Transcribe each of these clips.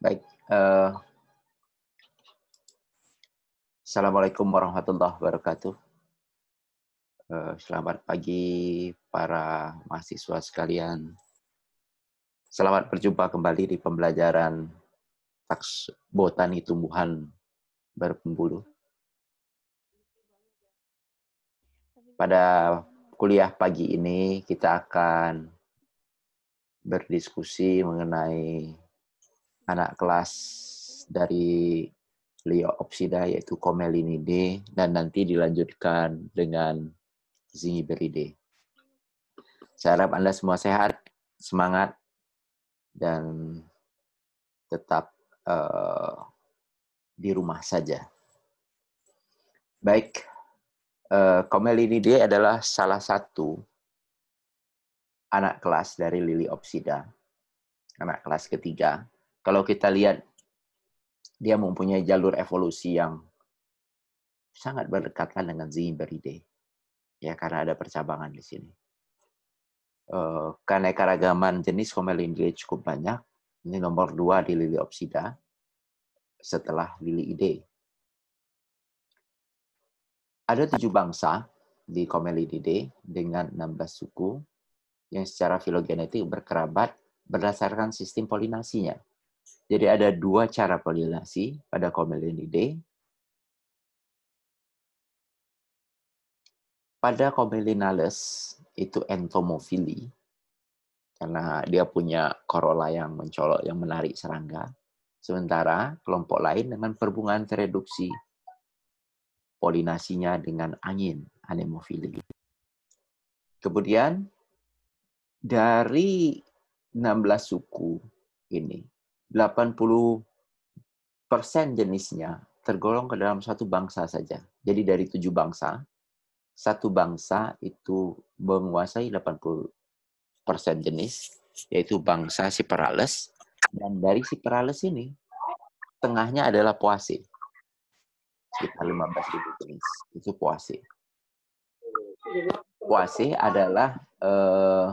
Baik. Uh, Assalamualaikum warahmatullahi wabarakatuh. Uh, selamat pagi para mahasiswa sekalian. Selamat berjumpa kembali di pembelajaran taks botani tumbuhan berpembuluh. Pada kuliah pagi ini kita akan berdiskusi mengenai anak kelas dari Leo Opsida yaitu Comelinidae dan nanti dilanjutkan dengan Zingiberidae. Saya harap Anda semua sehat, semangat, dan tetap uh, di rumah saja. Baik, uh, eh, Comelinidae adalah salah satu anak kelas dari Opsida, anak kelas ketiga kalau kita lihat dia mempunyai jalur evolusi yang sangat berdekatan dengan Zimbabwe Ya, karena ada percabangan di sini. Karena eh, keragaman jenis Homelinidae cukup banyak. Ini nomor dua di lili opsida setelah lili ide. Ada tujuh bangsa di Komelidide dengan 16 suku yang secara filogenetik berkerabat berdasarkan sistem polinasinya jadi ada dua cara polilasi pada Comelinidae. Pada Comelinales itu entomofili karena dia punya corolla yang mencolok yang menarik serangga. Sementara kelompok lain dengan perbungaan tereduksi polinasinya dengan angin anemofili. Kemudian dari 16 suku ini 80% jenisnya tergolong ke dalam satu bangsa saja. Jadi dari tujuh bangsa, satu bangsa itu menguasai 80% jenis, yaitu bangsa si Perales. Dan dari si Perales ini, tengahnya adalah Poasi. Sekitar 15 ribu jenis, itu Poasi. Poasi adalah eh,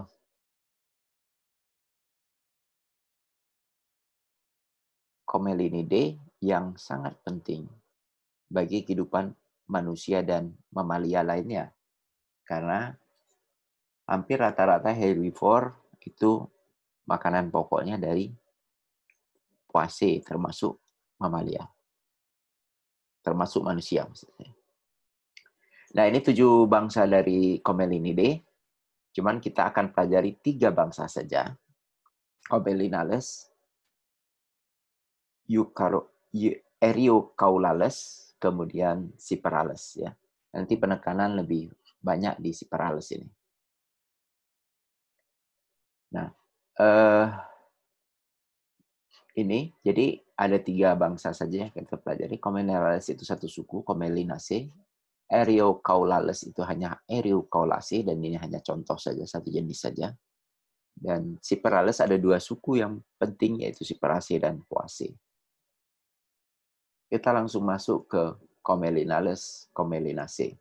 Komelinide yang sangat penting bagi kehidupan manusia dan mamalia lainnya. Karena hampir rata-rata herbivore itu makanan pokoknya dari puase termasuk mamalia. Termasuk manusia maksudnya. Nah, ini tujuh bangsa dari Komelinide, Cuman kita akan pelajari tiga bangsa saja. Komelinales. Erio kaulales, kemudian siparales ya. Nanti penekanan lebih banyak di siparales ini. Nah, eh, ini jadi ada tiga bangsa saja yang kita pelajari. Komenerales itu satu suku, Erio kaulales itu hanya Erio kaulasi, dan ini hanya contoh saja, satu jenis saja. Dan siparales ada dua suku yang penting yaitu Cyperaceae dan Poaceae kita langsung masuk ke Comelinales comelinaceae.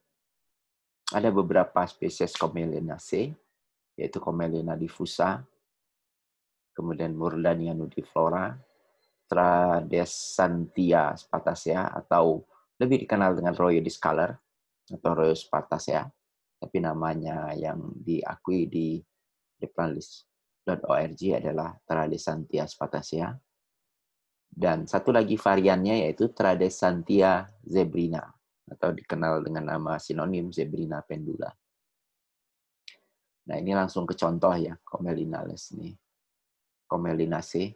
Ada beberapa spesies Comelinaceae, yaitu Comelina diffusa, kemudian Murdania nudiflora, Tradesantia spatacea atau lebih dikenal dengan Royo color atau Royo spatacea, tapi namanya yang diakui di deplanlist.org adalah Tradesantia spatacea. Dan satu lagi variannya yaitu Tradesantia zebrina atau dikenal dengan nama sinonim zebrina pendula. Nah, ini langsung ke contoh ya, Comelinales nih. Comelinaceae.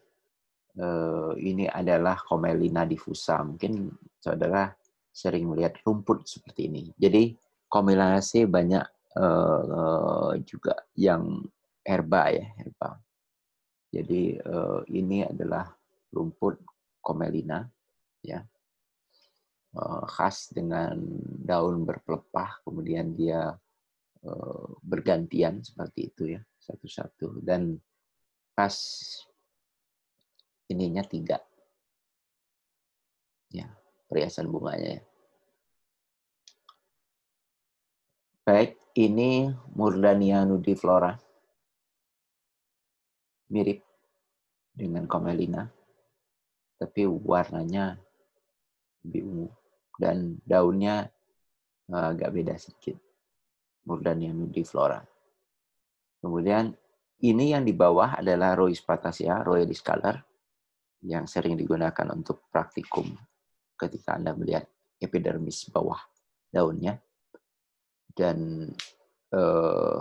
Eh, ini adalah Comelina diffusa. Mungkin saudara sering melihat rumput seperti ini. Jadi, Comelinaceae banyak eh, juga yang herba ya, herba. Jadi, eh, ini adalah rumput Komelina, ya eh, khas dengan daun berpelepah kemudian dia eh, bergantian seperti itu ya satu-satu dan khas ininya tiga ya perhiasan bunganya ya baik ini Murdania nudiflora mirip dengan Komelina tapi warnanya lebih ungu dan daunnya eh, agak beda sedikit Murdania yang di flora. Kemudian ini yang di bawah adalah Rois patasia, Royalis color, yang sering digunakan untuk praktikum ketika Anda melihat epidermis bawah daunnya. Dan eh,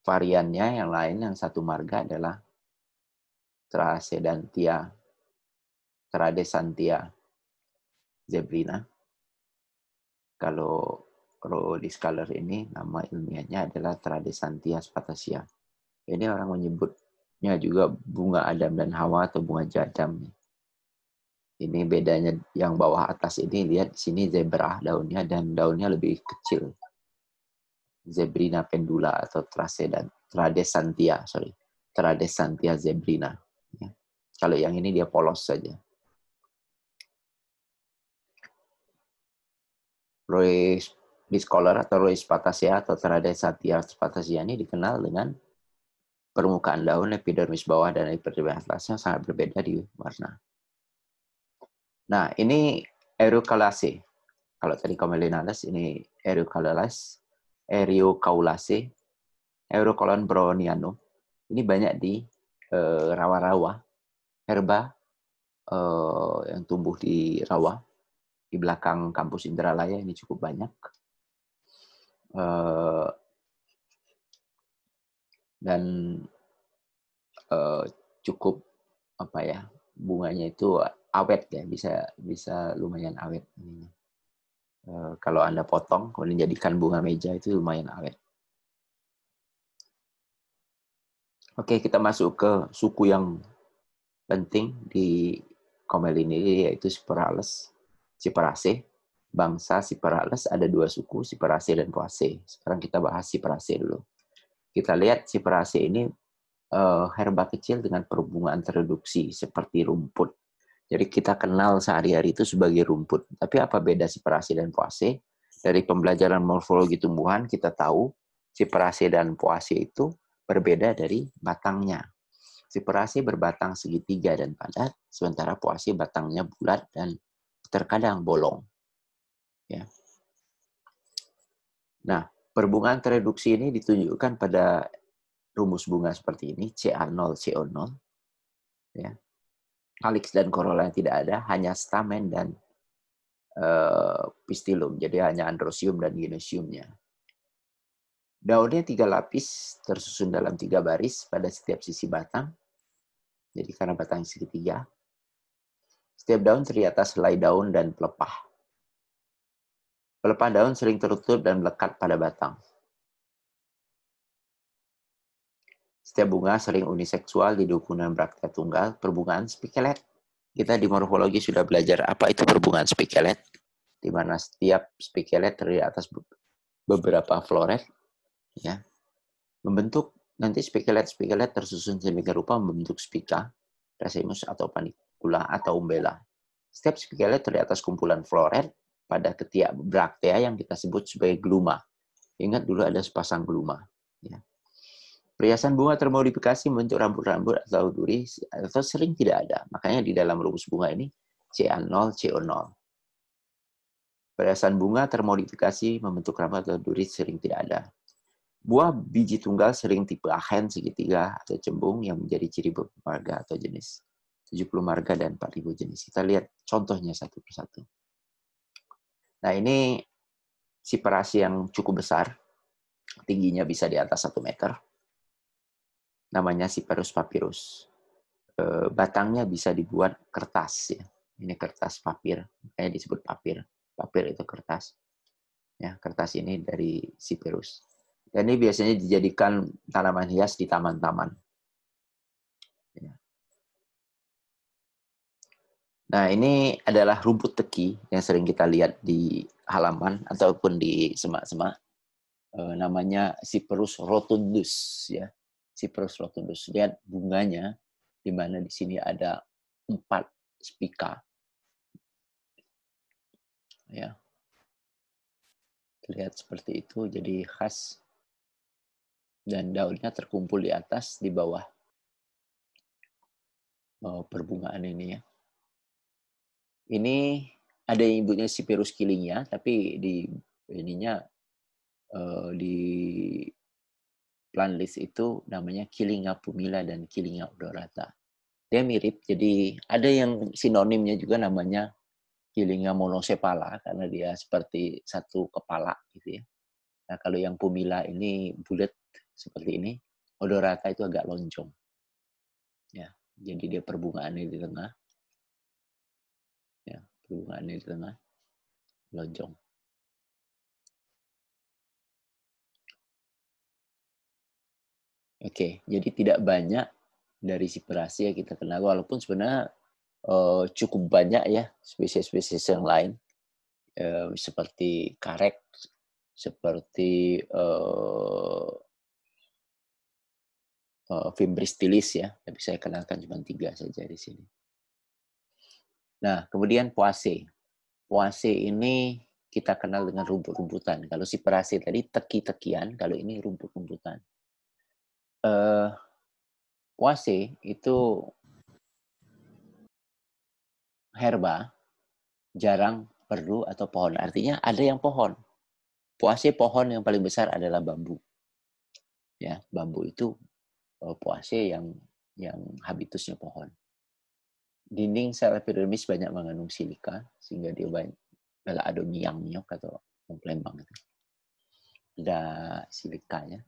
variannya yang lain, yang satu marga adalah Trasedantia Tradesantia, Santia Zebrina. Kalau Rodi Scholar ini nama ilmiahnya adalah Tradesantia spatasia. Ini orang menyebutnya juga bunga Adam dan Hawa atau bunga jadam. Ini bedanya yang bawah atas ini lihat sini zebra daunnya dan daunnya lebih kecil. Zebrina pendula atau Tradesantia, sorry. Tradesantia zebrina. Ya. Kalau yang ini dia polos saja. Ruiz Bischoler atau Ruiz Patasia atau Teradai Satya Patasia ini dikenal dengan permukaan daun epidermis bawah dan epidermis atasnya sangat berbeda di warna. Nah, ini erucalase, Kalau tadi Kamelinales ini erucalales, eriocaulace, erucolon browniano. Ini banyak di eh, rawa-rawa, herba eh, yang tumbuh di rawa di belakang kampus Indralaya ini cukup banyak. Eh, dan eh, cukup apa ya bunganya itu awet ya bisa bisa lumayan awet eh, kalau anda potong kemudian jadikan bunga meja itu lumayan awet oke kita masuk ke suku yang penting di komel ini yaitu Sporales Siparase, bangsa Siparales ada dua suku, Siparase dan Poase. Sekarang kita bahas Siparase dulu. Kita lihat Siparase ini eh, herba kecil dengan perhubungan tereduksi seperti rumput. Jadi kita kenal sehari-hari itu sebagai rumput. Tapi apa beda Siparase dan Poase? Dari pembelajaran morfologi tumbuhan kita tahu Siparase dan Poase itu berbeda dari batangnya. Siperase berbatang segitiga dan padat, sementara Poase batangnya bulat dan terkadang bolong. Ya. Nah, perbungaan tereduksi ini ditunjukkan pada rumus bunga seperti ini, CA0, CO0. Ya. Alix dan korola tidak ada, hanya stamen dan uh, pistilum. Jadi hanya androsium dan ginosiumnya. Daunnya tiga lapis tersusun dalam tiga baris pada setiap sisi batang. Jadi karena batang segitiga. Setiap daun atas selai daun dan pelepah. Pelepah daun sering tertutup dan melekat pada batang. Setiap bunga sering uniseksual di dukunan braktea tunggal, perbungaan spikelet. Kita di morfologi sudah belajar apa itu perbungaan spikelet, di mana setiap spikelet terdiri atas beberapa floret, ya, membentuk nanti spikelet-spikelet tersusun sedemikian rupa membentuk spika, rasimus atau panik, gula atau umbela. Setiap terdiri atas kumpulan floret pada ketiak braktea yang kita sebut sebagai gluma. Ingat dulu ada sepasang gluma. Ya. Perhiasan bunga termodifikasi membentuk rambut-rambut atau duri atau sering tidak ada. Makanya di dalam rumus bunga ini CA0, CO0. Perhiasan bunga termodifikasi membentuk rambut atau duri sering tidak ada. Buah biji tunggal sering tipe ahen segitiga atau cembung yang menjadi ciri berbagai atau jenis. 70 marga dan 4000 jenis. Kita lihat contohnya satu persatu. Nah, ini siperasi yang cukup besar. Tingginya bisa di atas 1 meter. Namanya siperus papirus. E, batangnya bisa dibuat kertas. ya Ini kertas papir. Makanya eh, disebut papir. Papir itu kertas. Ya, kertas ini dari siperus. Dan ini biasanya dijadikan tanaman hias di taman-taman Nah, ini adalah rumput teki yang sering kita lihat di halaman ataupun di semak-semak. E, namanya Cyperus rotundus ya. Cyperus rotundus. Lihat bunganya di mana di sini ada empat spika. Ya. Terlihat seperti itu jadi khas dan daunnya terkumpul di atas di bawah eh, perbungaan ini ya ini ada yang ibunya si virus killing ya, tapi di ininya uh, di plan list itu namanya killing pumila dan killing odorata. Dia mirip, jadi ada yang sinonimnya juga namanya killing monosepala karena dia seperti satu kepala gitu ya. Nah, kalau yang pumila ini bulat seperti ini, odorata itu agak lonjong. Ya, jadi dia perbungaannya di tengah hubungan di tengah kan? lonjong. Oke, jadi tidak banyak dari perasi yang kita kenal, walaupun sebenarnya uh, cukup banyak ya spesies-spesies yang lain uh, seperti karek, seperti uh, uh, fimbristilis ya, tapi saya kenalkan cuma tiga saja di sini. Nah, kemudian puase. Puase ini kita kenal dengan rumput-rumputan. Kalau si perase tadi teki-tekian, kalau ini rumput-rumputan. Uh, puase itu herba, jarang perlu atau pohon. Artinya ada yang pohon. Puase pohon yang paling besar adalah bambu. Ya, bambu itu eh, puase yang yang habitusnya pohon dinding sel epidermis banyak mengandung silika sehingga dia banyak adalah ada miyang atau komplain banget, Ada silikanya.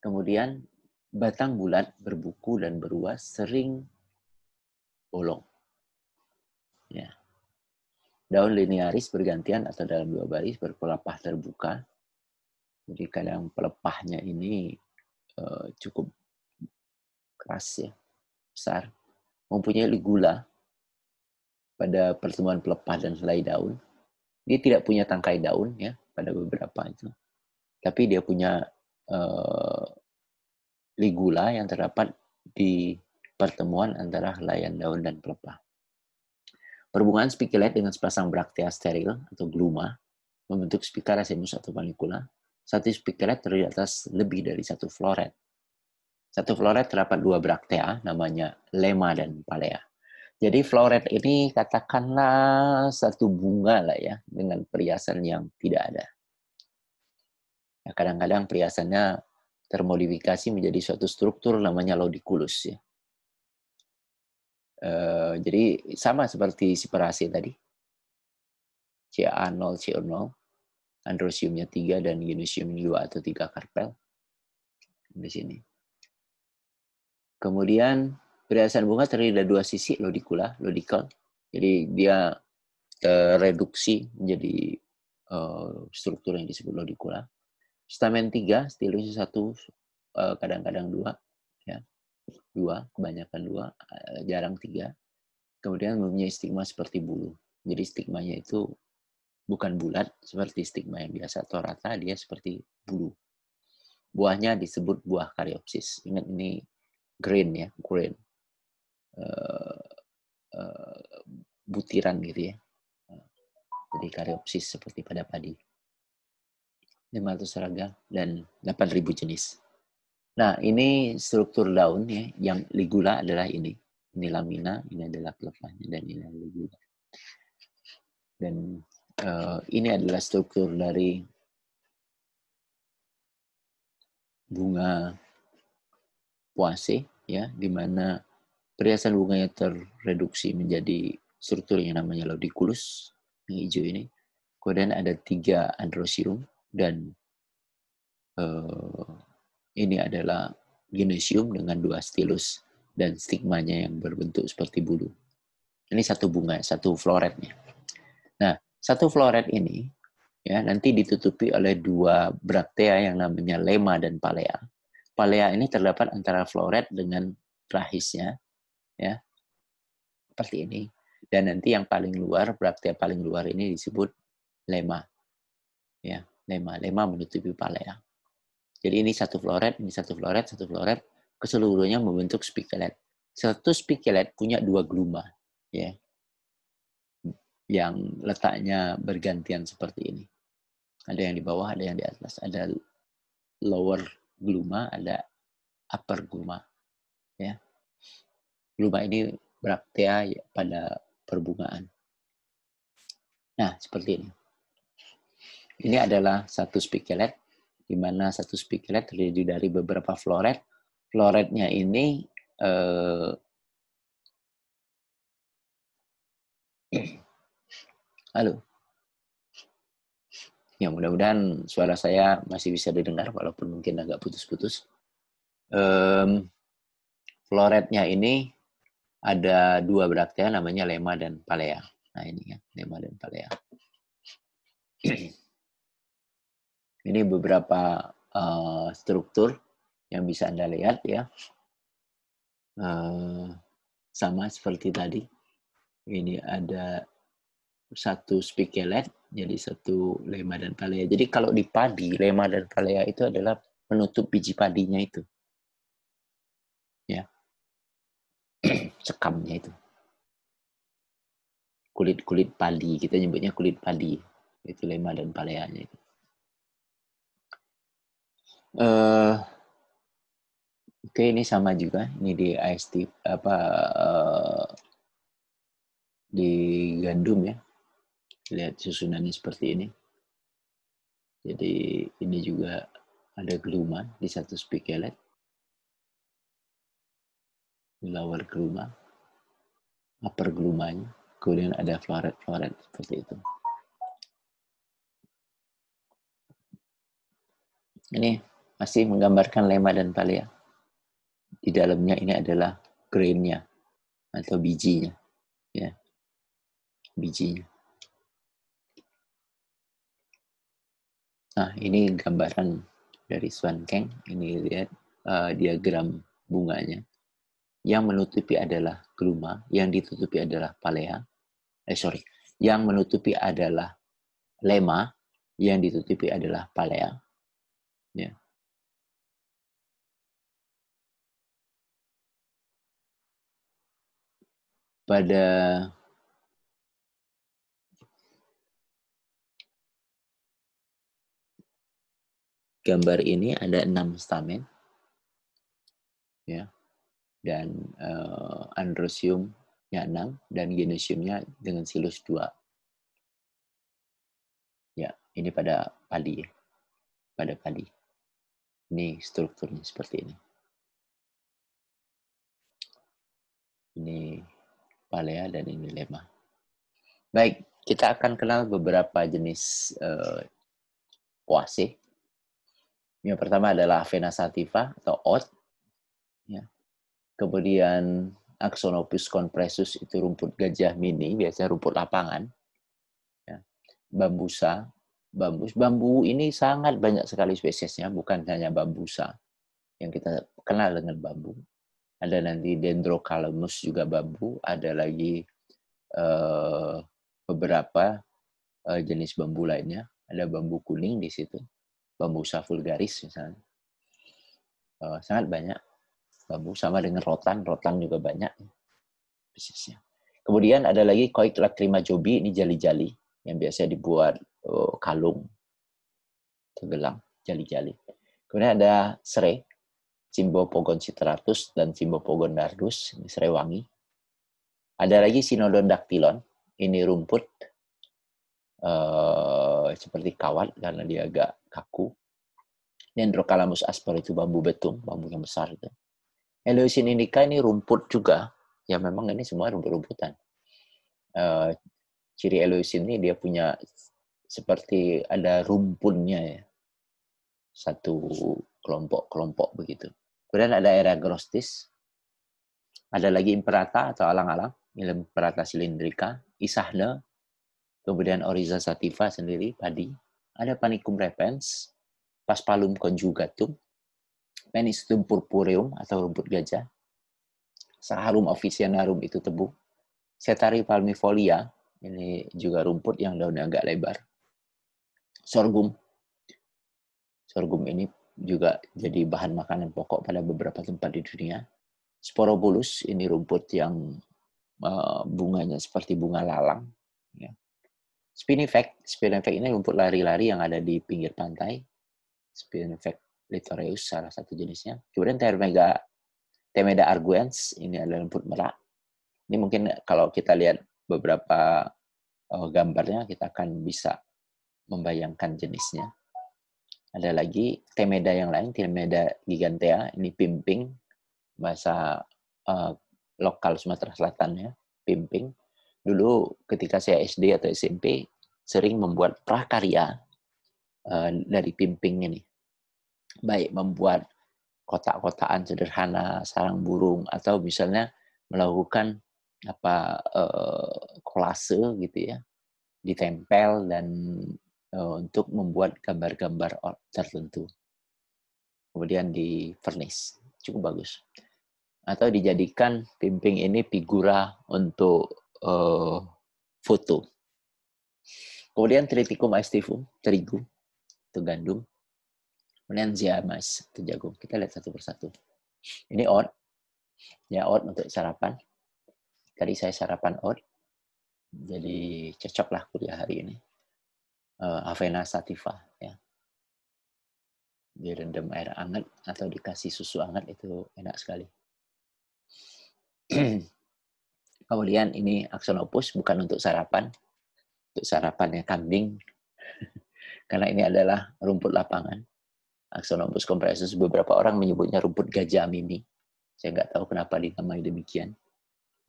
Kemudian batang bulat berbuku dan beruas sering bolong. Ya. Daun linearis bergantian atau dalam dua baris berpelepah terbuka. Jadi kadang pelepahnya ini eh, cukup keras ya, besar. Mempunyai ligula pada pertemuan pelepah dan selai daun. Dia tidak punya tangkai daun ya pada beberapa itu. Tapi dia punya uh, ligula yang terdapat di pertemuan antara helaian daun dan pelepah. Perhubungan spikulat dengan sepasang braktea steril atau gluma membentuk spikar racemus atau panikula. Satu spikulat terdiri atas lebih dari satu floret. Satu floret terdapat dua braktea, namanya lema dan palea. Jadi floret ini katakanlah satu bunga lah ya dengan perhiasan yang tidak ada. kadang ya, kadang-kadang perhiasannya termodifikasi menjadi suatu struktur namanya lodikulus ya. E, jadi sama seperti separasi tadi. CA0, CO0, androsiumnya 3 dan genosium 2 atau 3 karpel di sini. Kemudian perhiasan bunga terdiri dari dua sisi lodikula, lodikal. Jadi dia eh, reduksi menjadi eh, struktur yang disebut lodikula. Stamen tiga, stilus satu, eh, kadang-kadang dua, ya. dua, kebanyakan 2, jarang tiga. Kemudian mempunyai stigma seperti bulu. Jadi stigmanya itu bukan bulat seperti stigma yang biasa atau rata, dia seperti bulu. Buahnya disebut buah karyopsis. Ingat ini green ya, green uh, butiran gitu ya. Jadi karyopsis seperti pada padi. 500 raga dan 8000 jenis. Nah, ini struktur daun ya, yang ligula adalah ini. Ini lamina, ini adalah pelepahnya dan ini adalah ligula. Dan uh, ini adalah struktur dari bunga puase ya, di mana perhiasan bunganya terreduksi menjadi struktur yang namanya laudiculus yang hijau ini. Kemudian ada tiga androsium dan uh, ini adalah gynoecium dengan dua stilus dan stigmanya yang berbentuk seperti bulu. Ini satu bunga, satu floretnya. Nah, satu floret ini ya nanti ditutupi oleh dua braktea yang namanya lema dan palea. Palea ini terdapat antara floret dengan rahisnya ya seperti ini dan nanti yang paling luar berarti yang paling luar ini disebut lema ya lema lema menutupi palea jadi ini satu floret ini satu floret satu floret keseluruhannya membentuk spikelet satu spikelet punya dua gluma ya yang letaknya bergantian seperti ini ada yang di bawah ada yang di atas ada lower gluma ada upper gluma ya Gluma ini ya pada perbungaan. Nah, seperti ini. Ini adalah satu spikelet, di mana satu spikelet terdiri dari beberapa floret. Floretnya ini eh, Halo. Ya mudah-mudahan suara saya masih bisa didengar walaupun mungkin agak putus-putus. Um, floretnya ini ada dua braktea ya, namanya lema dan palea. Nah ini ya, lema dan palea. ini beberapa uh, struktur yang bisa Anda lihat ya. Uh, sama seperti tadi. Ini ada satu spikelet, jadi satu lema dan palea. Jadi kalau di padi, lema dan palea itu adalah penutup biji padinya itu. cekamnya itu kulit-kulit pali. Kita nyebutnya kulit pali. Itu lemah dan paleanya itu. Uh, Oke, okay, ini sama juga. Ini di IST apa uh, di gandum ya. Lihat susunannya seperti ini. Jadi ini juga ada geluman di satu spikelet lower gluma, upper glumanya, kemudian ada floret-floret seperti itu. Ini masih menggambarkan lema dan palea. Di dalamnya ini adalah grainnya atau bijinya, ya, bijinya. Nah, ini gambaran dari Swan Kang. Ini lihat uh, diagram bunganya yang menutupi adalah gluma, yang ditutupi adalah palea, eh sorry, yang menutupi adalah lema, yang ditutupi adalah palea. Ya. Pada gambar ini ada enam stamen. Ya dan uh, eh, androsiumnya 6 dan genosiumnya dengan silus 2. Ya, ini pada padi ya. Pada padi. Ini strukturnya seperti ini. Ini palea dan ini lema. Baik, kita akan kenal beberapa jenis uh, Yang pertama adalah Avena sativa atau oat. Ya, Kemudian Axonopus compressus itu rumput gajah mini, biasanya rumput lapangan. Ya. Bambusa, bambus. Bambu ini sangat banyak sekali spesiesnya, bukan hanya bambusa yang kita kenal dengan bambu. Ada nanti dendrocalamus juga bambu, ada lagi eh, beberapa eh, jenis bambu lainnya. Ada bambu kuning di situ, bambusa vulgaris misalnya. Eh, sangat banyak bambu sama dengan rotan, rotan juga banyak bisnisnya. Kemudian ada lagi koik lakrima jobi, ini jali-jali yang biasa dibuat oh, kalung, gelang, jali-jali. Kemudian ada serai, Simbo Pogon Citratus dan Simbo Pogon Dardus, ini serai wangi. Ada lagi Sinodon Dactylon, ini rumput, eh, seperti kawat karena dia agak kaku. Dendrocalamus asper itu bambu betung, bambu yang besar itu. Eleusin indica ini rumput juga. Ya memang ini semua rumput-rumputan. Uh, ciri Eleusin ini dia punya seperti ada rumpunnya ya. Satu kelompok-kelompok begitu. Kemudian ada era grostis. Ada lagi Imperata atau alang-alang. Imperata silindrika. Isahna. Kemudian Oriza sativa sendiri, padi. Ada Panicum repens. Paspalum conjugatum Penistum purpureum atau rumput gajah. Saharum officinarum itu tebu. Setari palmifolia, ini juga rumput yang daunnya agak lebar. Sorghum. Sorghum ini juga jadi bahan makanan pokok pada beberapa tempat di dunia. Sporobulus, ini rumput yang eh, bunganya seperti bunga lalang. Ya. Spinifex, Spinifex ini rumput lari-lari yang ada di pinggir pantai. Spinifex Litoreus salah satu jenisnya. Kemudian Termega Temeda arguens ini adalah rumput merak. Ini mungkin kalau kita lihat beberapa uh, gambarnya kita akan bisa membayangkan jenisnya. Ada lagi Temeda yang lain, Temeda gigantea, ini pimping bahasa uh, lokal Sumatera Selatan ya, pimping. Dulu ketika saya SD atau SMP sering membuat prakarya uh, dari pimping ini baik membuat kotak kotakan sederhana sarang burung atau misalnya melakukan apa eh, kolase gitu ya ditempel dan eh, untuk membuat gambar-gambar tertentu kemudian di furnish cukup bagus atau dijadikan pimping ini figura untuk eh, foto kemudian triticum aestivum terigu itu gandum Kemudian ziamas atau jagung. Kita lihat satu persatu. Ini oat. Ya oat untuk sarapan. Tadi saya sarapan oat. Jadi cocoklah kuliah hari ini. Uh, Avena sativa ya. Direndam air hangat atau dikasih susu hangat itu enak sekali. Kemudian ini aksonopus bukan untuk sarapan. Untuk sarapannya kambing. Karena ini adalah rumput lapangan Axonomus compressus beberapa orang menyebutnya rumput gajah mimi. Saya nggak tahu kenapa dinamai demikian.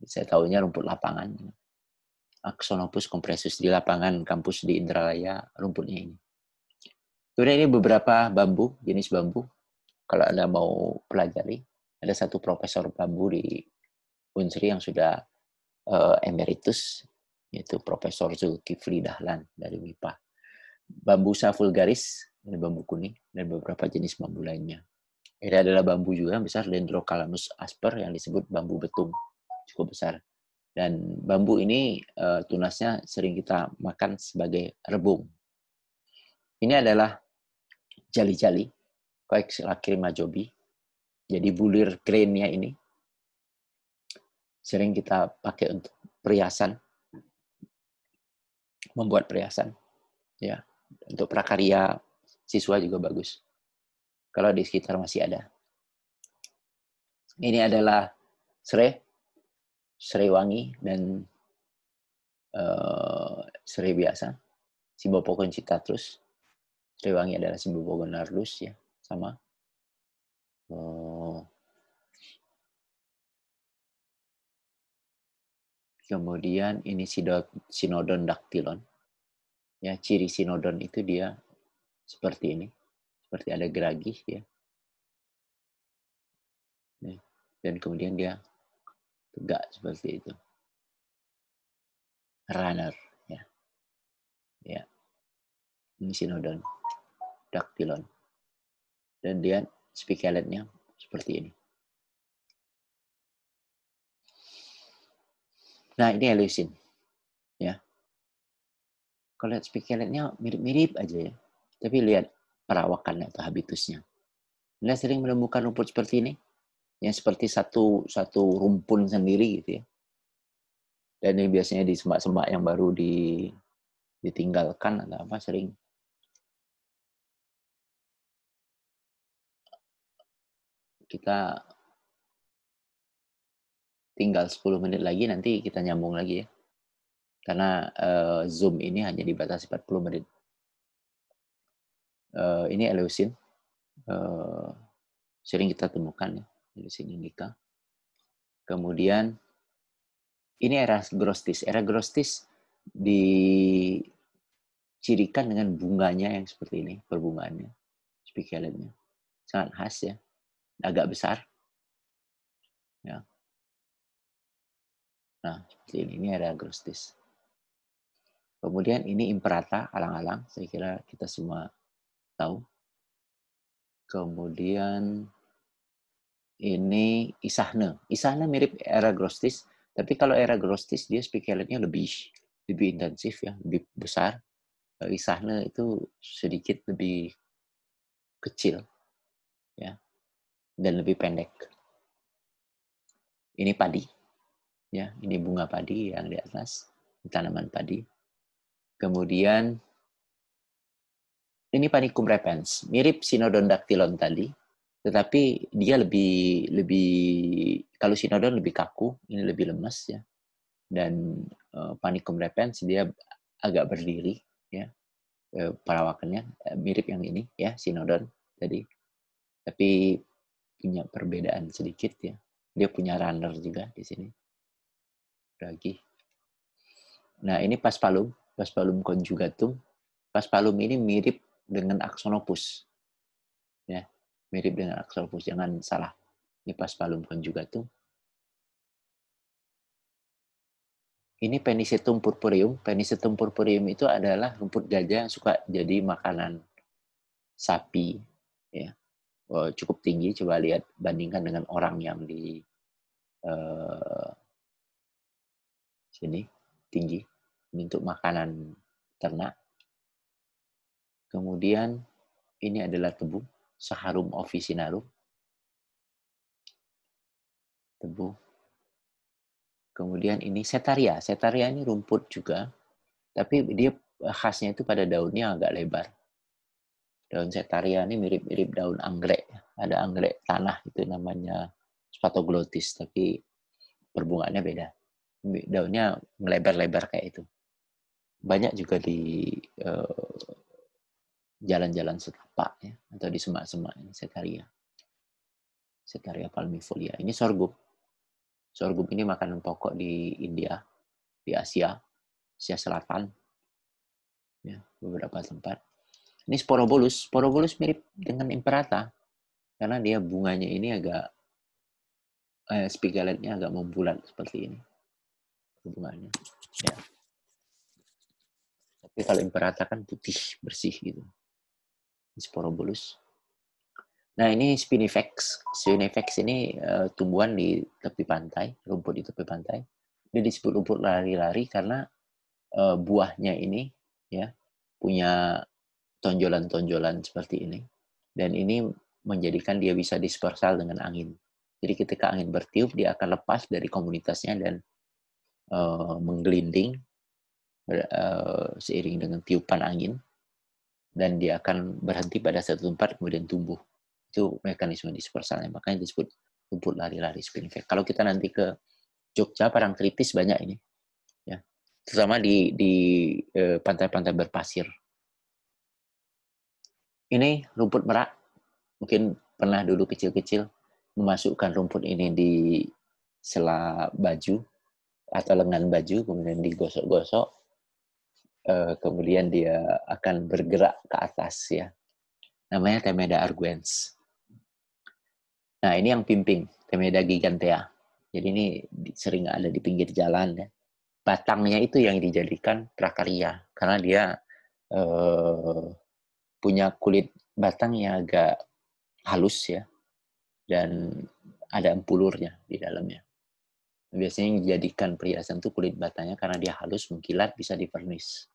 Saya tahunya rumput lapangan. Axonopus compressus di lapangan kampus di Indralaya rumputnya ini. Kemudian ini beberapa bambu, jenis bambu. Kalau Anda mau pelajari, ada satu profesor bambu di Unsri yang sudah uh, emeritus, yaitu Profesor Zulkifli Dahlan dari MIPA. Bambusa vulgaris dan bambu kuning, dan beberapa jenis bambu lainnya. Ini adalah bambu juga yang besar, Dendrocalamus asper, yang disebut bambu betung, cukup besar. Dan bambu ini eh, tunasnya sering kita makan sebagai rebung. Ini adalah jali-jali, lacrima jobi, jadi bulir grainnya ini, sering kita pakai untuk perhiasan, membuat perhiasan, ya, untuk prakarya siswa juga bagus. Kalau di sekitar masih ada. Ini adalah Sre, Srewangi dan uh, Sre biasa. terus Citatrus. Srewangi adalah Sibopokon Nardus ya, sama. Oh. kemudian ini sinodon daktilon. Ya, ciri sinodon itu dia seperti ini, seperti ada geragih ya. ya. Dan kemudian dia tegak seperti itu. Runner ya. Ya. Ini sinodon, daktilon. Dan dia spikeletnya seperti ini. Nah, ini elusin. Ya. Kalau lihat spikeletnya mirip-mirip aja ya tapi lihat perawakannya atau habitusnya. Anda sering menemukan rumput seperti ini, yang seperti satu satu rumpun sendiri gitu ya. Dan ini biasanya di semak-semak yang baru di, ditinggalkan atau apa sering. Kita tinggal 10 menit lagi nanti kita nyambung lagi ya. Karena uh, Zoom ini hanya dibatasi 40 menit uh, ini eleusin uh, sering kita temukan ya eleusin indica. Kemudian ini era grostis. Era grostis dicirikan dengan bunganya yang seperti ini, perbunganya, spikelumnya. Sangat khas ya, agak besar. Ya. Nah, seperti ini, ini era grostis. Kemudian ini imperata, alang-alang. Saya kira kita semua tahu. Kemudian ini isahne, isahne mirip era grostis, tapi kalau era grostis dia spesialnya lebih lebih intensif ya, lebih besar. Eh, isahne itu sedikit lebih kecil ya dan lebih pendek. Ini padi. Ya, ini bunga padi yang di atas, tanaman padi. Kemudian ini panicum repens, mirip sinodon dactylon tadi, tetapi dia lebih lebih kalau sinodon lebih kaku, ini lebih lemas ya. Dan uh, panicum repens dia agak berdiri ya. Uh, perawakannya uh, mirip yang ini ya, sinodon tadi. Tapi punya perbedaan sedikit ya. Dia punya runner juga di sini. Lagi. Nah, ini paspalum, paspalum conjugatum. Paspalum ini mirip dengan Aksonopus. Ya, mirip dengan Aksonopus, jangan salah. Ini pas juga tuh Ini Penicetum purpureum. Penicetum purpureum itu adalah rumput gajah yang suka jadi makanan sapi. Ya. Oh, cukup tinggi, coba lihat bandingkan dengan orang yang di eh, sini tinggi. Ini untuk makanan ternak Kemudian ini adalah tebu, Saharum officinarum. Tebu. Kemudian ini setaria. Setaria ini rumput juga, tapi dia khasnya itu pada daunnya agak lebar. Daun setaria ini mirip-mirip daun anggrek. Ada anggrek tanah itu namanya spatoglotis, tapi perbungaannya beda. Daunnya melebar-lebar kayak itu. Banyak juga di eh, jalan-jalan setapak ya, atau di semak-semak ini setaria. Setaria palmifolia. Ini sorghum. Sorghum ini makanan pokok di India, di Asia, Asia Selatan. Ya, beberapa tempat. Ini sporobolus. Sporobolus mirip dengan imperata karena dia bunganya ini agak eh, spigaletnya agak membulat seperti ini bunganya Ya. Tapi kalau imperata kan putih bersih gitu. Sporobolus. Nah, ini Spinifex. Spinifex ini uh, tumbuhan di tepi pantai, rumput di tepi pantai. Dia disebut rumput lari-lari karena uh, buahnya ini ya punya tonjolan-tonjolan seperti ini. Dan ini menjadikan dia bisa dispersal dengan angin. Jadi ketika angin bertiup, dia akan lepas dari komunitasnya dan uh, menggelinding uh, seiring dengan tiupan angin dan dia akan berhenti pada satu tempat kemudian tumbuh. Itu mekanisme dispersalnya. Makanya disebut rumput lari-lari spin effect. Kalau kita nanti ke Jogja, parang kritis banyak ini. ya Terutama di di eh, pantai-pantai berpasir. Ini rumput merak. Mungkin pernah dulu kecil-kecil memasukkan rumput ini di sela baju atau lengan baju, kemudian digosok-gosok, Eh, kemudian dia akan bergerak ke atas ya. Namanya Temeda arguens. Nah, ini yang pimping, Temeda gigantea. Jadi ini sering ada di pinggir jalan ya. Batangnya itu yang dijadikan prakarya karena dia eh, punya kulit batang yang agak halus ya dan ada empulurnya di dalamnya. Biasanya yang dijadikan perhiasan itu kulit batangnya karena dia halus mengkilat bisa dipernis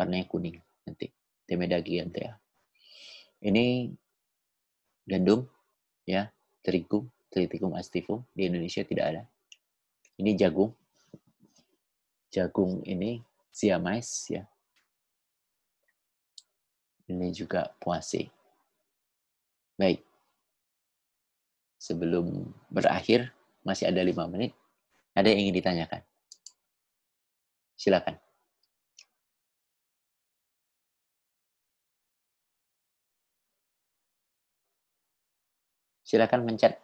warnanya kuning nanti ya Ini gandum ya, terigu, triticum astifum di Indonesia tidak ada. Ini jagung. Jagung ini siamais ya. Ini juga puasi. Baik. Sebelum berakhir, masih ada lima menit. Ada yang ingin ditanyakan? Silakan. Silakan mencet.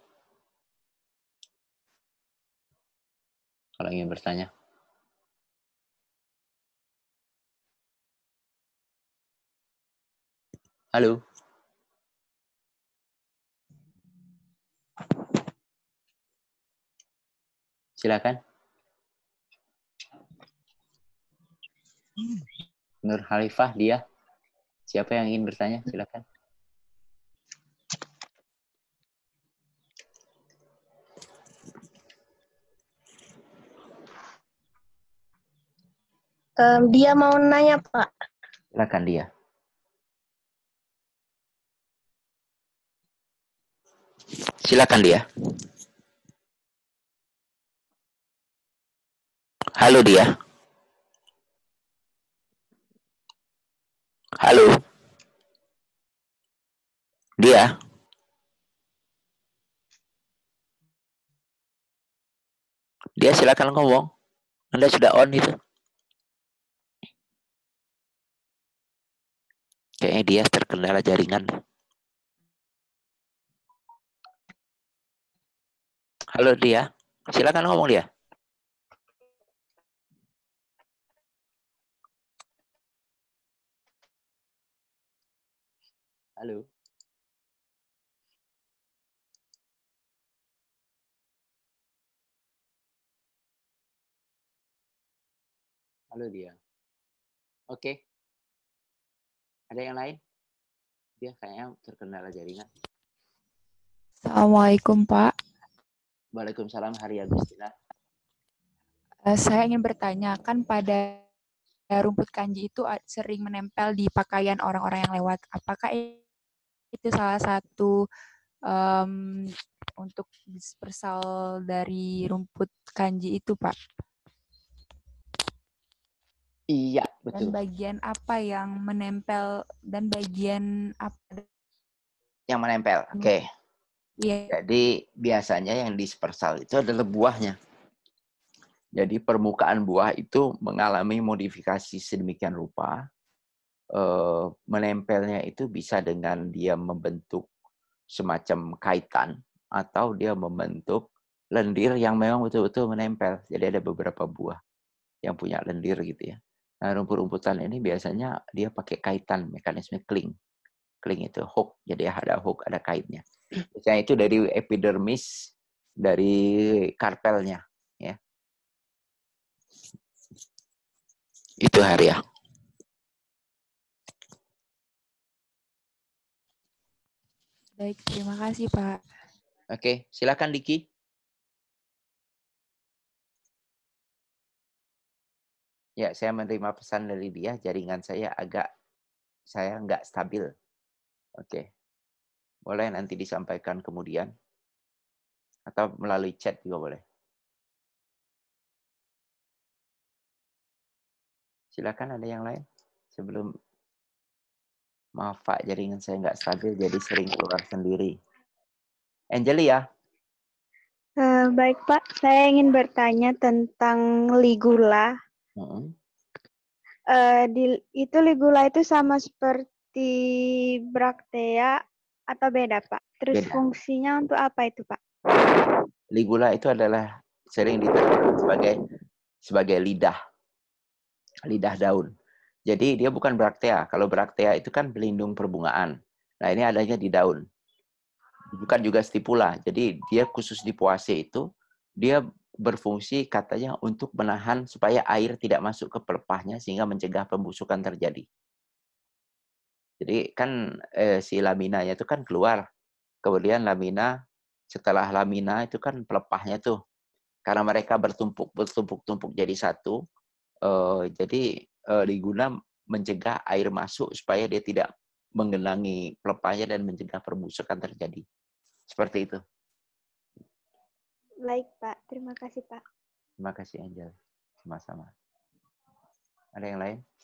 Kalau ingin bertanya. Halo. Silakan. Nur Khalifah dia. Siapa yang ingin bertanya? Silakan. Um, dia mau nanya, Pak. Silakan dia. Silakan dia. Halo dia. Halo. Dia. Dia silakan ngomong. Anda sudah on itu. Kayaknya dia terkendala jaringan. Halo dia, silakan ngomong dia. Halo. Halo dia. Oke. Okay. Ada yang lain? Dia kayaknya terkendala jaringan. Assalamualaikum Pak. Waalaikumsalam Hari Agustina. Eh, saya ingin bertanya, kan pada rumput kanji itu sering menempel di pakaian orang-orang yang lewat. Apakah itu salah satu um, untuk dispersal dari rumput kanji itu, Pak? Iya, Betul. dan bagian apa yang menempel dan bagian apa yang menempel. Hmm. Oke. Okay. Iya. Yeah. Jadi biasanya yang dispersal itu adalah buahnya. Jadi permukaan buah itu mengalami modifikasi sedemikian rupa. Eh, menempelnya itu bisa dengan dia membentuk semacam kaitan atau dia membentuk lendir yang memang betul-betul menempel. Jadi ada beberapa buah yang punya lendir gitu ya. Nah, rumput-rumputan ini biasanya dia pakai kaitan mekanisme kling kling itu hook, jadi ada hook, ada kaitnya. Biasanya itu dari epidermis dari karpelnya, ya. Itu hari ya. Baik, terima kasih Pak. Oke, silakan Diki. ya saya menerima pesan dari dia jaringan saya agak saya nggak stabil. Oke, boleh nanti disampaikan kemudian atau melalui chat juga boleh. Silakan ada yang lain sebelum maaf Pak jaringan saya nggak stabil jadi sering keluar sendiri. Angelia. Ya? Uh, eh, baik Pak, saya ingin bertanya tentang Ligula uh di, itu Ligula itu sama seperti braktea atau beda, Pak? Terus beda. fungsinya untuk apa itu, Pak? Ligula itu adalah sering ditampilkan sebagai sebagai lidah lidah daun. Jadi dia bukan braktea. Kalau braktea itu kan pelindung perbungaan. Nah ini adanya di daun. Bukan juga stipula. Jadi dia khusus di puase itu dia berfungsi katanya untuk menahan supaya air tidak masuk ke pelepahnya sehingga mencegah pembusukan terjadi. Jadi kan eh, si laminanya itu kan keluar. Kemudian lamina setelah lamina itu kan pelepahnya tuh karena mereka bertumpuk bertumpuk-tumpuk jadi satu. Eh, jadi eh, diguna mencegah air masuk supaya dia tidak menggenangi pelepahnya dan mencegah pembusukan terjadi. Seperti itu. Baik, Pak. Terima kasih, Pak. Terima kasih, Angel. Sama-sama. Ada yang lain?